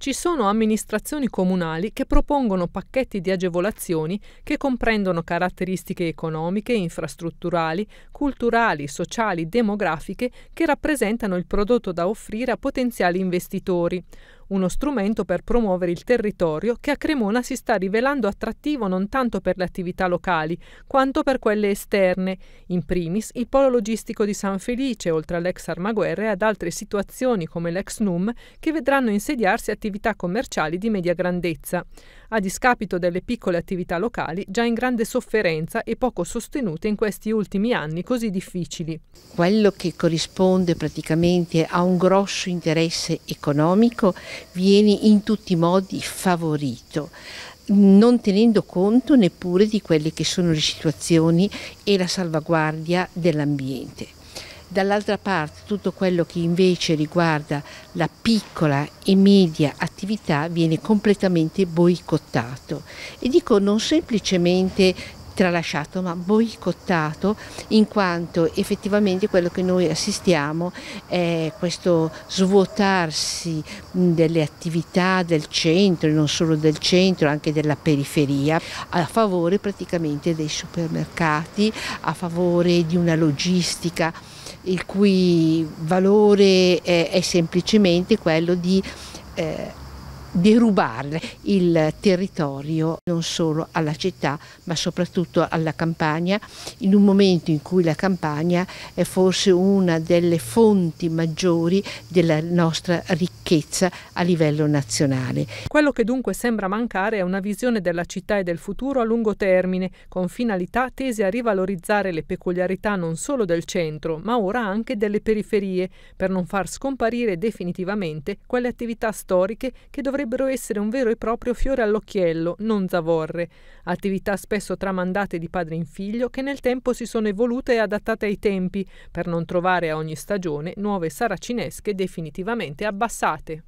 Ci sono amministrazioni comunali che propongono pacchetti di agevolazioni che comprendono caratteristiche economiche, infrastrutturali, culturali, sociali, demografiche che rappresentano il prodotto da offrire a potenziali investitori uno strumento per promuovere il territorio che a Cremona si sta rivelando attrattivo non tanto per le attività locali quanto per quelle esterne, in primis il polo logistico di San Felice, oltre all'ex Armaguerre, e ad altre situazioni come l'ex NUM che vedranno insediarsi attività commerciali di media grandezza, a discapito delle piccole attività locali già in grande sofferenza e poco sostenute in questi ultimi anni così difficili. Quello che corrisponde praticamente a un grosso interesse economico viene in tutti i modi favorito non tenendo conto neppure di quelle che sono le situazioni e la salvaguardia dell'ambiente. Dall'altra parte tutto quello che invece riguarda la piccola e media attività viene completamente boicottato e dico non semplicemente tralasciato ma boicottato in quanto effettivamente quello che noi assistiamo è questo svuotarsi delle attività del centro, non solo del centro, anche della periferia, a favore praticamente dei supermercati, a favore di una logistica il cui valore è, è semplicemente quello di eh, derubare il territorio non solo alla città ma soprattutto alla campagna in un momento in cui la campagna è forse una delle fonti maggiori della nostra ricchezza a livello nazionale. Quello che dunque sembra mancare è una visione della città e del futuro a lungo termine con finalità tese a rivalorizzare le peculiarità non solo del centro ma ora anche delle periferie per non far scomparire definitivamente quelle attività storiche che dovrebbero potrebbero essere un vero e proprio fiore all'occhiello, non zavorre, attività spesso tramandate di padre in figlio che nel tempo si sono evolute e adattate ai tempi, per non trovare a ogni stagione nuove saracinesche definitivamente abbassate.